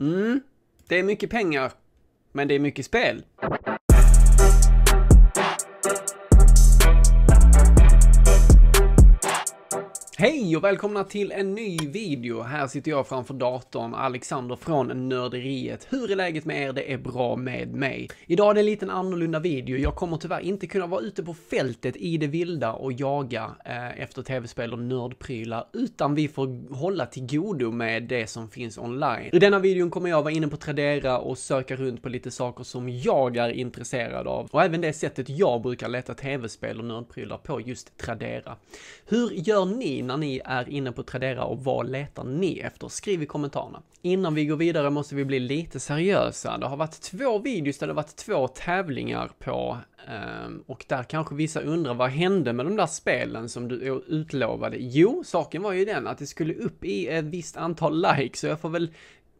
Mm, det är mycket pengar, men det är mycket spel. Hej och välkomna till en ny video. Här sitter jag framför datorn, Alexander från Nörderiet. Hur är läget med er? Det är bra med mig. Idag är det en liten annorlunda video. Jag kommer tyvärr inte kunna vara ute på fältet i det vilda och jaga eh, efter tv-spel och nördprylar, utan vi får hålla till godo med det som finns online. I denna videon kommer jag vara inne på Tradera och söka runt på lite saker som jag är intresserad av och även det sättet jag brukar leta tv-spel och nördprylar på just Tradera. Hur gör ni innan ni är inne på Tradera och vad letar ni efter? Skriv i kommentarerna. Innan vi går vidare måste vi bli lite seriösa. Det har varit två videos där det har varit två tävlingar på ehm, och där kanske vissa undrar vad hände med de där spelen som du utlovade? Jo, saken var ju den att det skulle upp i ett visst antal likes så jag får väl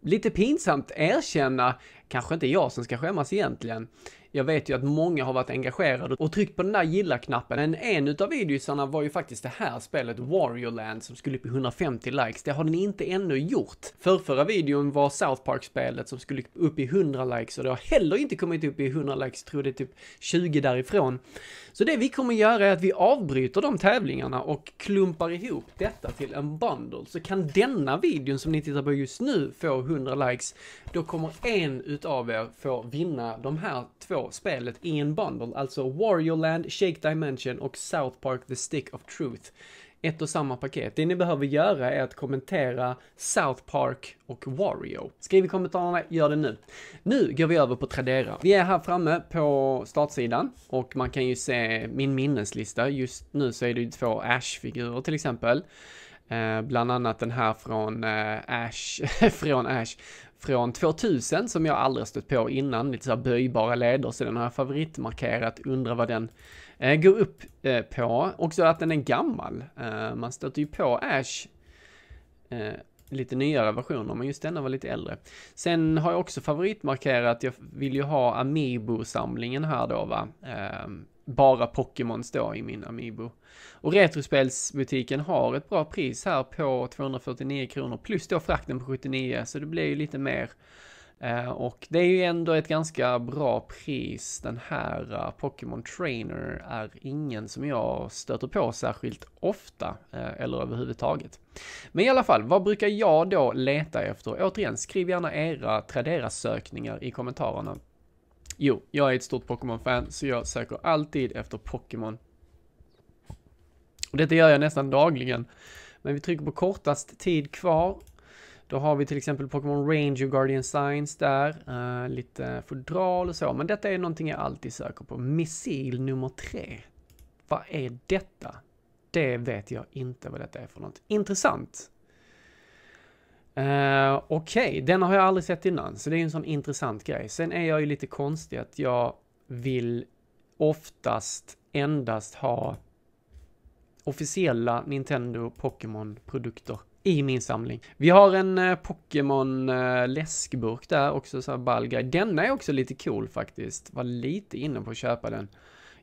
lite pinsamt erkänna kanske inte jag som ska skämmas egentligen. Jag vet ju att många har varit engagerade och tryckt på den där gilla-knappen. En, en utav videosarna var ju faktiskt det här spelet, Warrior Land, som skulle upp i 150 likes. Det har den inte ännu gjort. För förra videon var South Park-spelet som skulle upp i 100 likes och det har heller inte kommit upp i 100 likes, tror det är typ 20 därifrån. Så det vi kommer göra är att vi avbryter de tävlingarna och klumpar ihop detta till en bundle. Så kan denna videon som ni tittar på just nu få 100 likes, då kommer en utav er får vinna de här två spelet i en bundle, alltså Warrior Land, Shake Dimension och South Park The Stick of Truth. Ett och samma paket. Det ni behöver göra är att kommentera South Park och Wario. Skriv i kommentarerna, gör det nu. Nu går vi över på Tradera. Vi är här framme på startsidan och man kan ju se min minneslista. Just nu så är det ju två Ash-figurer till exempel. Eh, bland annat den här från eh, Ash, från Ash, från 2000 som jag aldrig stött på innan, lite så här böjbara leder, så den har jag favoritmarkerat, undrar vad den eh, går upp eh, på. Också att den är gammal, eh, man stöter ju på Ash lite nyare versioner, men just denna var lite äldre. Sen har jag också favoritmarkerat, jag vill ju ha Amiibo-samlingen här då va bara Pokémons då i min Amiibo. Och Retrospelsbutiken har ett bra pris här på 249 kronor plus då frakten på 79 så det blir ju lite mer. Eh, och det är ju ändå ett ganska bra pris. Den här eh, Pokémon Trainer är ingen som jag stöter på särskilt ofta eh, eller överhuvudtaget. Men i alla fall, vad brukar jag då leta efter? Återigen, skriv gärna era Tradera-sökningar i kommentarerna Jo, jag är ett stort Pokémon-fan så jag söker alltid efter Pokémon. Och detta gör jag nästan dagligen. Men vi trycker på kortast tid kvar. Då har vi till exempel Pokémon Ranger Guardian Science där. Uh, lite fodral och så. Men detta är någonting jag alltid söker på. Missil nummer tre. Vad är detta? Det vet jag inte vad detta är för något. Intressant. Uh, Okej, okay. den har jag aldrig sett innan, så det är en sån intressant grej. Sen är jag ju lite konstig att jag vill oftast endast ha officiella Nintendo Pokémon-produkter i min samling. Vi har en eh, Pokémon eh, läskburk där också, så här ball grej. Denna är också lite cool faktiskt. Var lite inne på att köpa den.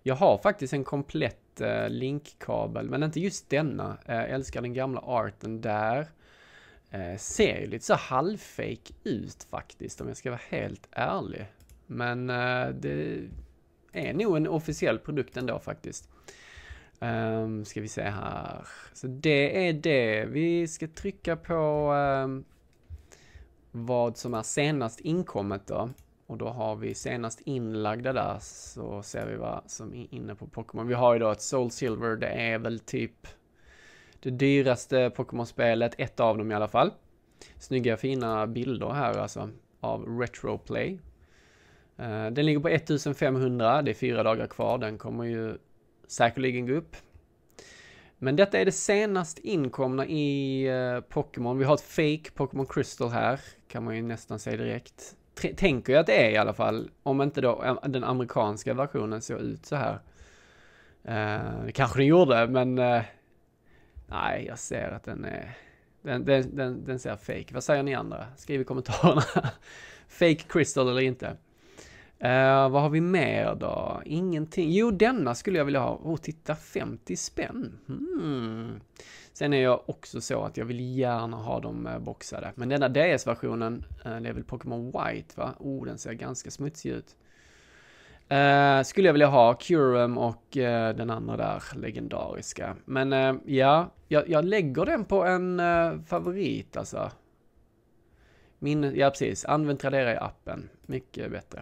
Jag har faktiskt en komplett eh, linkkabel, men inte just denna. Eh, älskar den gamla arten där. Eh, ser ju lite så halvfake ut faktiskt om jag ska vara helt ärlig. Men eh, det är nog en officiell produkt ändå faktiskt. Um, ska vi se här. Så det är det. Vi ska trycka på um, vad som är senast inkommet då. Och då har vi senast inlagda där så ser vi vad som är inne på Pokémon. Vi har ju då ett Soul Silver, det är väl typ det dyraste Pokémon-spelet, ett av dem i alla fall. Snygga fina bilder här alltså av Retroplay. Uh, eh, den ligger på 1500, det är fyra dagar kvar, den kommer ju säkerligen gå upp. Men detta är det senast inkomna i eh, Pokémon. Vi har ett fake Pokémon Crystal här, kan man ju nästan säga direkt. T tänker jag att det är i alla fall, om inte då eh, den amerikanska versionen såg ut så här. det kanske den gjorde, men Nej, jag ser att den är... Den, den, den, den ser fake. Vad säger ni andra? Skriv i kommentarerna. fake crystal eller inte. Uh, vad har vi mer då? Ingenting. Jo, denna skulle jag vilja ha. Åh, oh, titta 50 spänn. Hmm. Sen är jag också så att jag vill gärna ha dem eh, boxade. Men denna DS-versionen, eh, det är väl Pokémon White va? Oh, den ser ganska smutsig ut. Uh, skulle jag vilja ha, Curum och uh, den andra där legendariska. Men uh, ja, jag, jag, lägger den på en favorit alltså. Min, ja precis, använd Tradera i appen. Mycket bättre.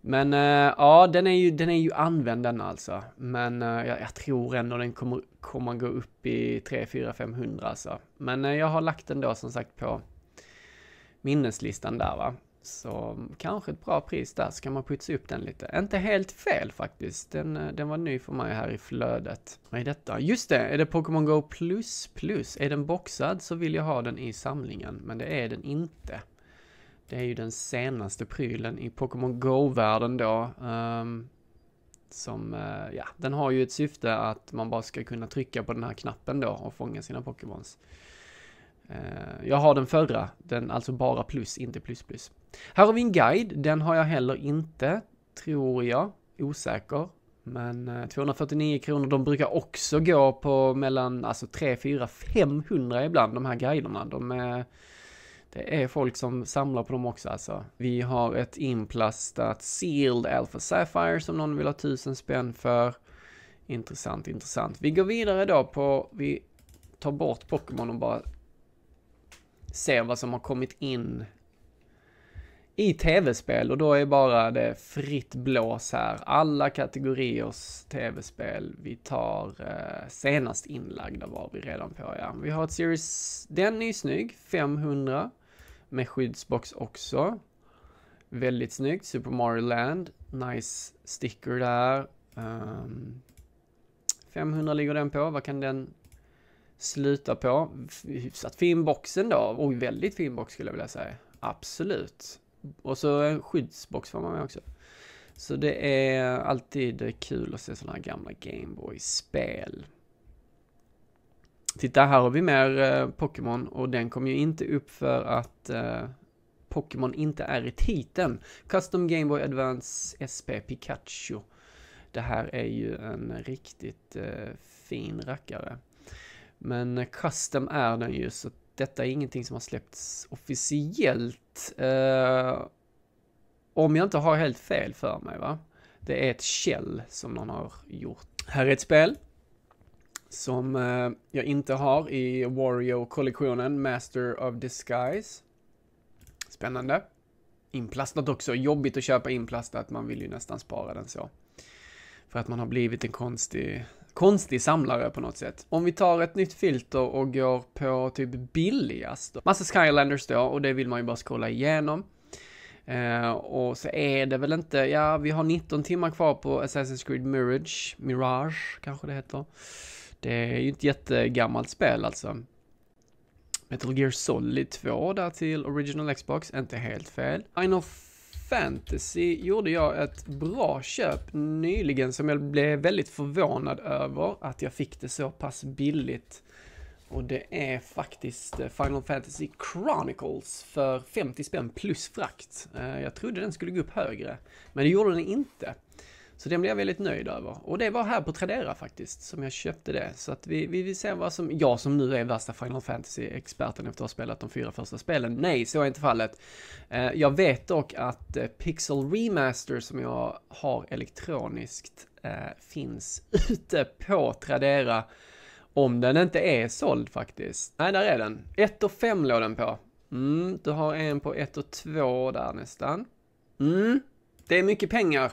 Men ja, den är, ju, den är ju använd den alltså. Men jag, jag, tror ändå den kommer, kommer gå upp i 3, 4, 500 alltså. Men jag har lagt den då som sagt på minneslistan där va. Så kanske ett bra pris där, så kan man putsa upp den lite. Inte helt fel faktiskt, den, eh, den var ny för mig här i flödet. Vad är detta? Just det, är det Pokémon Go Plus Plus? Är den boxad så vill jag ha den i samlingen, men det är den inte. Det är ju den senaste prylen i Pokémon Go-världen då. Um, som, uh, ja, den har ju ett syfte att man bara ska kunna trycka på den här knappen då och fånga sina Pokémons. Eh, jag har den förra, den alltså bara plus, inte plus plus. Här har vi en guide. Den har jag heller inte, tror jag. Osäker. Men 249 eh, kronor, de brukar också gå på mellan alltså 3, 4, 500 ibland, de här guiderna. De är, det är folk som samlar på dem också alltså. Vi har ett inplastat Sealed Alpha Sapphire som någon vill ha 1000 spänn för. Intressant, intressant. Vi går vidare då på, vi tar bort Pokémon och bara ser vad som har kommit in i tv-spel och då är bara det fritt blås här. Alla kategoriers tv-spel. Vi tar eh, senast inlagda var vi redan på ja. Vi har ett Series, den är snygg, 500 med skyddsbox också. Väldigt snyggt, Super Mario Land, nice sticker där. Um, ehm, 500 ligger den på, vad kan den sluta på? Hyfsat fin boxen då, oj väldigt fin box skulle jag vilja säga. Absolut. Och så en skyddsbox får man med också. Så det är alltid kul att se sådana här gamla Gameboy-spel. Titta, här har vi mer eh, Pokémon och den kom ju inte upp för att eh, Pokémon inte är i titeln. Custom Gameboy Advance SP Pikachu. Det här är ju en riktigt eh, fin rackare. Men eh, custom är den ju så detta är ingenting som har släppts officiellt. Eh, om jag inte har helt fel för mig va. Det är ett Shell som någon har gjort. Här är ett spel som eh, jag inte har i Wario-kollektionen, Master of Disguise. Spännande. Inplastat också, jobbigt att köpa inplastat, man vill ju nästan spara den så. För att man har blivit en konstig konstig samlare på något sätt. Om vi tar ett nytt filter och går på typ billigast. Massa Skylanders då och det vill man ju bara scrolla igenom. Uh, och så är det väl inte, ja vi har 19 timmar kvar på Assassin's Creed Mirage, Mirage kanske det heter. Det är ju ett jättegammalt spel alltså. Metal Gear Solid 2 där till Original Xbox, inte helt fel. Final fantasy gjorde jag ett bra köp nyligen som jag blev väldigt förvånad över att jag fick det så pass billigt. Och det är faktiskt eh, Final Fantasy Chronicles för 50 spänn plus frakt. Eh, jag trodde den skulle gå upp högre, men det gjorde den inte. Så den blev jag väldigt nöjd över. Och det var här på Tradera faktiskt som jag köpte det. Så att vi, vi, vi ser vad som, jag som nu är värsta Final Fantasy-experten efter att ha spelat de fyra första spelen. Nej, så är inte fallet. Eh, jag vet dock att eh, Pixel Remaster som jag har elektroniskt eh, finns ute på Tradera. Om den inte är såld faktiskt. Nej, där är den. 1 och 5 låg den på. Mm, du har en på 1 och 2 där nästan. Mm, det är mycket pengar.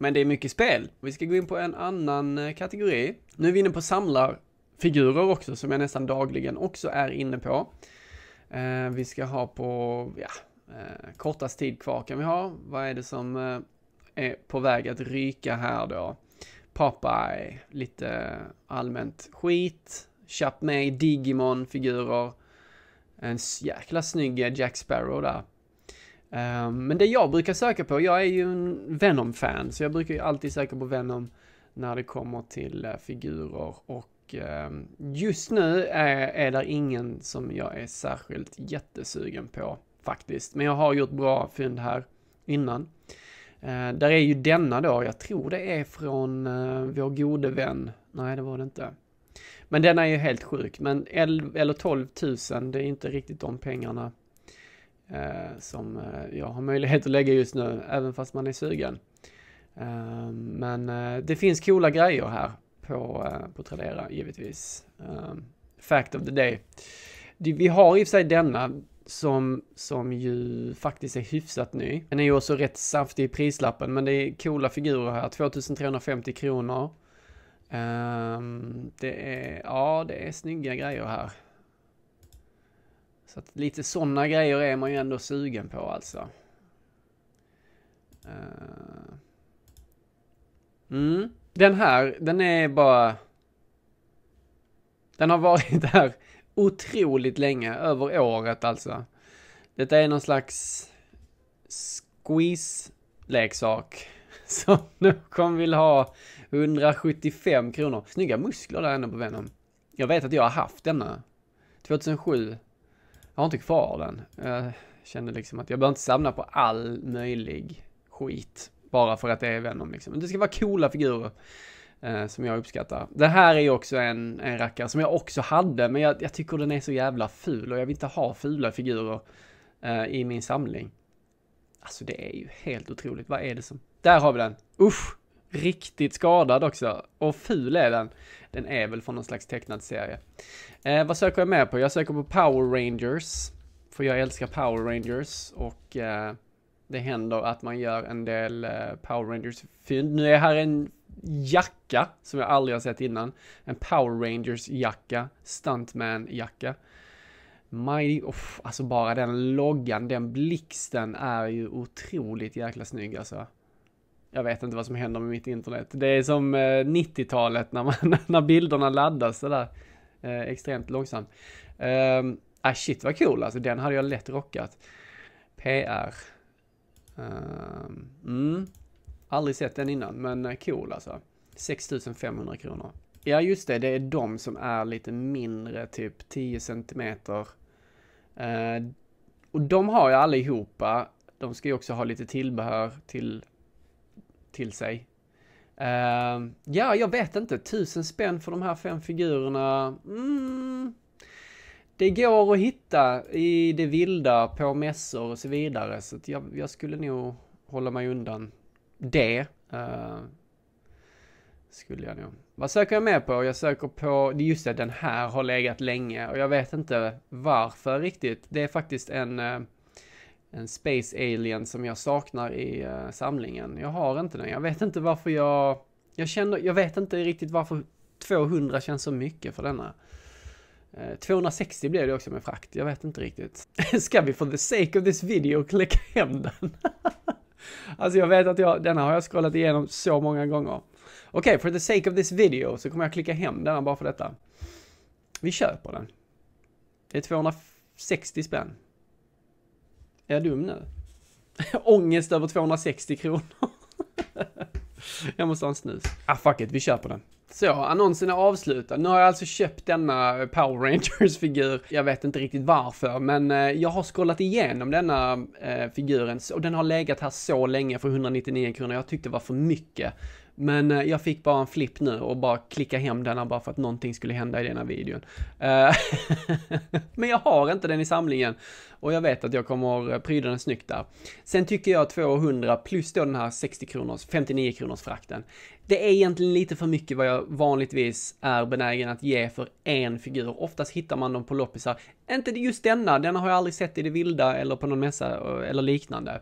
Men det är mycket spel. Vi ska gå in på en annan eh, kategori. Nu är vi inne på samlarfigurer också, som jag nästan dagligen också är inne på. Eh, vi ska ha på, ja, eh, kortast tid kvar kan vi ha. Vad är det som eh, är på väg att ryka här då? Popeye, lite allmänt skit. Chapmay, Digimon-figurer. En jäkla snygg eh, Jack Sparrow där. Ehm, men det jag brukar söka på, jag är ju en Venom-fan, så jag brukar ju alltid söka på Venom när det kommer till eh, figurer och ehm, just nu är, är det ingen som jag är särskilt jättesugen på faktiskt. Men jag har gjort bra fynd här innan. Ehm, där är ju denna då, jag tror det är från eh, vår gode vän, nej det var det inte. Men denna är ju helt sjuk, men 11 eller 12 000, det är inte riktigt de pengarna Eh, som eh, jag har möjlighet att lägga just nu, även fast man är sugen. Eh, men det finns coola grejer här på, på Tradera, givetvis. fact of the day. Vi har i och för sig denna som, som ju faktiskt är hyfsat ny. Den är ju också rätt saftig i prislappen, men det är coola figurer här. 2350 kronor. det är, ja, det är snygga grejer här. Så att lite sådana grejer är man ju ändå sugen på alltså. Eh. Mm. Den här, den är bara... Den har varit där otroligt länge, över året alltså. Detta är någon slags squeeze-leksak som kommer vill ha 175 kronor. Snygga muskler där ändå på Venom. Jag vet att jag har haft denna. 2007 jag har inte kvar den. Jag känner liksom att jag behöver inte samla på all möjlig skit. Bara för att det är Venom liksom. Men det ska vara coola figurer. Eh, som jag uppskattar. Det här är ju också en, en rackare som jag också hade. Men jag, jag tycker den är så jävla ful. Och jag vill inte ha fula figurer eh, i min samling. Alltså det är ju helt otroligt. Vad är det som... Där har vi den. Usch! riktigt skadad också. Och ful är den. Den är väl från någon slags tecknad serie. Eh, vad söker jag med på? Jag söker på Power Rangers. För jag älskar Power Rangers och eh, det händer att man gör en del eh, Power Rangers-fynd. Nu är här en jacka som jag aldrig har sett innan. En Power Rangers-jacka. Stuntman-jacka. Mighty, off, alltså bara den loggan, den blixten är ju otroligt jäkla snygg alltså jag vet inte vad som händer med mitt internet. Det är som 90-talet eh, när, man, när bilderna laddas sådär eh, extremt långsamt. Um, ah shit vad cool alltså, den hade jag lätt rockat. PR. Um, ehm, mm. Aldrig sett den innan, men eh, cool alltså. 6500 kronor. Ja just det, det är de som är lite mindre, typ 10 centimeter. Uh, och de har jag allihopa. De ska ju också ha lite tillbehör till till sig. Uh, ja, jag vet inte. Tusen spänn för de här fem figurerna. Mm. Det går att hitta i det vilda på mässor och så vidare. Så jag, jag, skulle nog hålla mig undan det. Uh, skulle jag nog. Vad söker jag mer på? Jag söker på, just det, den här har legat länge och jag vet inte varför riktigt. Det är faktiskt en eh, en Space Alien som jag saknar i uh, samlingen. Jag har inte den. Jag vet inte varför jag... Jag känner... Jag vet inte riktigt varför 200 känns så mycket för denna. Uh, eh, 260 blev det också med frakt. Jag vet inte riktigt. Ska vi for the sake of this video klicka hem den? alltså jag vet att jag... Denna har jag scrollat igenom så många gånger. Okej, okay, for the sake of this video så kommer jag klicka hem denna bara för detta. Vi köper den. Det är 260 spänn. Är jag dum nu? Ångest över 260 kronor. jag måste ha en snus. Ah fuck it, vi köper den. Så, annonsen är avslutad. Nu har jag alltså köpt denna eh, Power Rangers-figur. Jag vet inte riktigt varför, men eh, jag har scrollat igenom denna eh, figuren och den har legat här så länge för 199 kronor. Jag tyckte det var för mycket. Men eh, jag fick bara en flipp nu och bara klicka hem denna bara för att någonting skulle hända i denna videon. Eh, men jag har inte den i samlingen och jag vet att jag kommer pryda den snyggt där. Sen tycker jag 200 plus då den här 60 kronors, 59 kronors frakten. Det är egentligen lite för mycket vad jag vanligtvis är benägen att ge för en figur. Oftast hittar man dem på loppisar. Inte just denna, denna har jag aldrig sett i det vilda eller på någon mässa eh, eller liknande.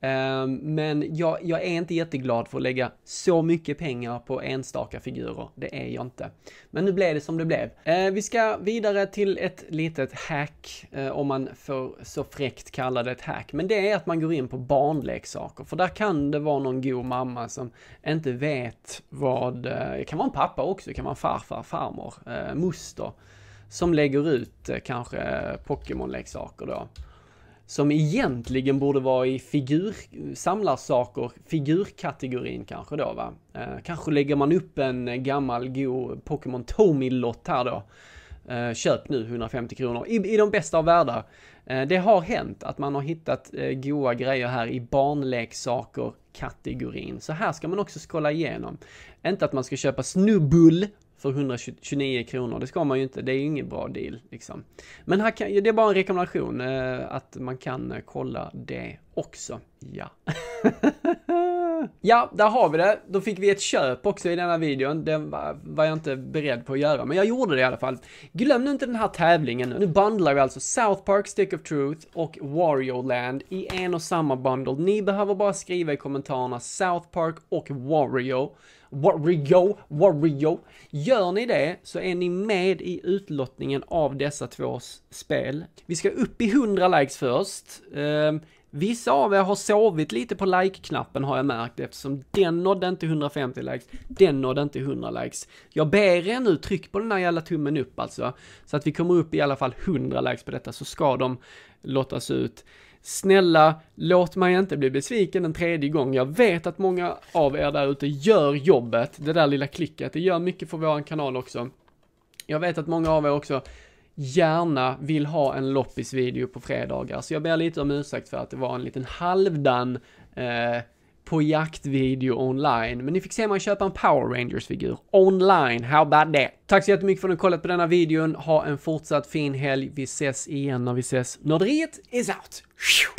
Ehm, men jag, jag, är inte jätteglad för att lägga så mycket pengar på enstaka figurer. Det är jag inte. Men nu blev det som det blev. Ehm, vi ska vidare till ett litet hack, eh, om man får så fräckt kalla det ett hack. Men det är att man går in på barnleksaker, för där kan det vara någon god mamma som inte vet vad... Eh, det kan vara en pappa också, det kan vara en farfar, farmor, eh, moster. Som lägger ut kanske Pokémon-leksaker då som egentligen borde vara i figur, samlarsaker, figurkategorin kanske då va. Eh, kanske lägger man upp en gammal god Pokémon tomi lott här då. Eh, köp nu 150 kronor i, i de bästa av världar. Eh, det har hänt att man har hittat eh, goa grejer här i barnleksaker kategorin. Så här ska man också skolla igenom. Inte att man ska köpa Snubbull för 129 kronor. Det ska man ju inte, det är ju ingen bra deal liksom. Men här kan, det är bara en rekommendation eh, att man kan eh, kolla det också. Ja. ja, där har vi det. Då fick vi ett köp också i denna videon. Det var, jag inte beredd på att göra, men jag gjorde det i alla fall. Glöm nu inte den här tävlingen. Nu bundlar vi alltså South Park, Stick of Truth och Wario Land i en och samma bundle. Ni behöver bara skriva i kommentarerna South Park och Wario Wario, Wario. Gör ni det så är ni med i utlottningen av dessa två spel. Vi ska upp i 100 likes först. Um, Vissa av er har sovit lite på like-knappen har jag märkt eftersom den nådde inte 150 likes, den nådde inte 100 likes. Jag ber er nu, tryck på den där jävla tummen upp alltså, så att vi kommer upp i alla fall 100 likes på detta så ska de lottas ut snälla, låt mig inte bli besviken en tredje gång. Jag vet att många av er där ute gör jobbet, det där lilla klicket, det gör mycket för vår kanal också. Jag vet att många av er också gärna vill ha en loppisvideo på fredagar, så jag ber lite om ursäkt för att det var en liten halvdan eh, på jaktvideo online. Men ni fick se mig köpa en Power Rangers-figur online. How about that? Tack så jättemycket för att ni kollat på denna videon. Ha en fortsatt fin helg. Vi ses igen när vi ses. Nörderiet is out!